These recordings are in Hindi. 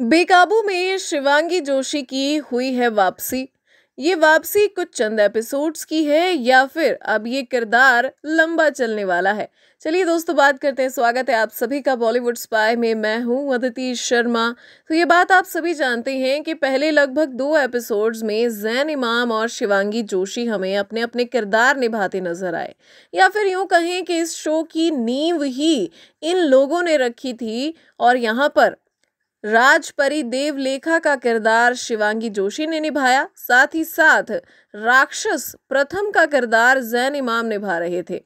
बेकाबू में शिवांगी जोशी की हुई है वापसी ये वापसी कुछ चंद एपिसोड्स की है या फिर अब ये किरदार लंबा चलने वाला है चलिए दोस्तों बात करते हैं स्वागत है आप सभी का बॉलीवुड स्पाई में मैं हूँ अदिति शर्मा तो ये बात आप सभी जानते हैं कि पहले लगभग दो एपिसोड्स में जैन इमाम और शिवांगी जोशी हमें अपने अपने किरदार निभाते नजर आए या फिर यूँ कहें कि इस शो की नींव ही इन लोगों ने रखी थी और यहाँ पर राजपरी देवलेखा का किरदार शिवांगी जोशी ने निभाया साथ ही साथ राक्षस प्रथम का किरदार जैन इमाम निभा रहे थे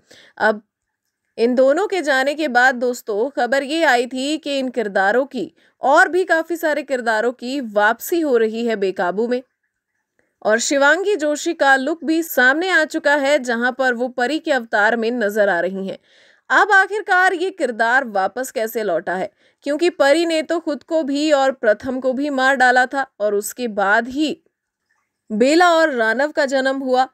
अब इन दोनों के जाने के बाद दोस्तों खबर ये आई थी कि इन किरदारों की और भी काफ़ी सारे किरदारों की वापसी हो रही है बेकाबू में और शिवांगी जोशी का लुक भी सामने आ चुका है जहां पर वो परी के अवतार में नजर आ रही हैं अब आखिरकार ये किरदार वापस कैसे लौटा है क्योंकि परी ने तो खुद को भी और प्रथम को भी मार डाला था और उसके बाद ही बेला और रानव का जन्म हुआ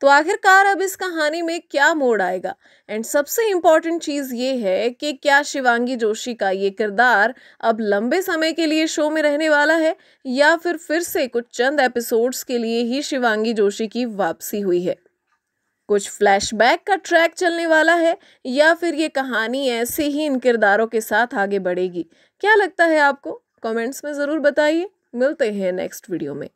तो आखिरकार अब इस कहानी में क्या मोड़ आएगा एंड सबसे इम्पॉर्टेंट चीज़ ये है कि क्या शिवांगी जोशी का ये किरदार अब लंबे समय के लिए शो में रहने वाला है या फिर फिर से कुछ चंद एपिसोड्स के लिए ही शिवांगी जोशी की वापसी हुई है कुछ फ्लैशबैक का ट्रैक चलने वाला है या फिर ये कहानी ऐसे ही इन किरदारों के साथ आगे बढ़ेगी क्या लगता है आपको कमेंट्स में ज़रूर बताइए मिलते हैं नेक्स्ट वीडियो में